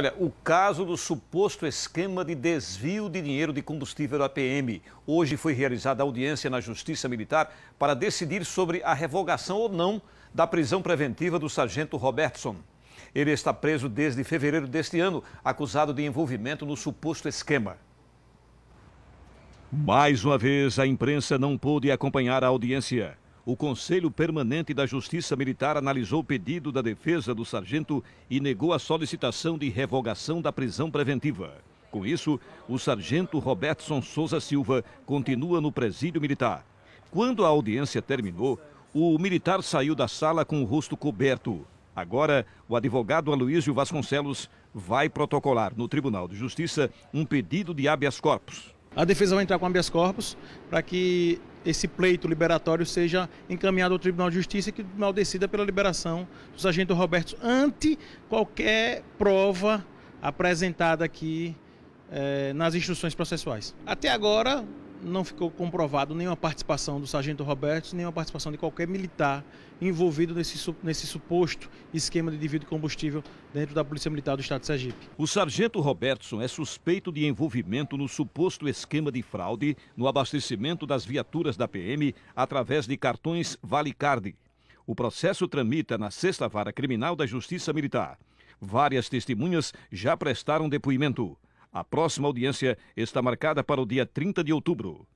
Olha, o caso do suposto esquema de desvio de dinheiro de combustível da PM. Hoje foi realizada audiência na Justiça Militar para decidir sobre a revogação ou não da prisão preventiva do sargento Robertson. Ele está preso desde fevereiro deste ano, acusado de envolvimento no suposto esquema. Mais uma vez, a imprensa não pôde acompanhar a audiência o Conselho Permanente da Justiça Militar analisou o pedido da defesa do sargento e negou a solicitação de revogação da prisão preventiva. Com isso, o sargento Robertson Souza Silva continua no presídio militar. Quando a audiência terminou, o militar saiu da sala com o rosto coberto. Agora, o advogado Aloísio Vasconcelos vai protocolar no Tribunal de Justiça um pedido de habeas corpus. A defesa vai entrar com habeas corpus para que esse pleito liberatório seja encaminhado ao Tribunal de Justiça e que o tribunal decida pela liberação do sargento Roberto ante qualquer prova apresentada aqui eh, nas instruções processuais. Até agora, não ficou comprovado nenhuma participação do sargento Roberto, nenhuma participação de qualquer militar envolvido nesse, nesse suposto esquema de divido de combustível dentro da Polícia Militar do Estado de Sergipe. O sargento Robertson é suspeito de envolvimento no suposto esquema de fraude no abastecimento das viaturas da PM através de cartões Valicard. O processo tramita na Sexta Vara Criminal da Justiça Militar. Várias testemunhas já prestaram depoimento. A próxima audiência está marcada para o dia 30 de outubro.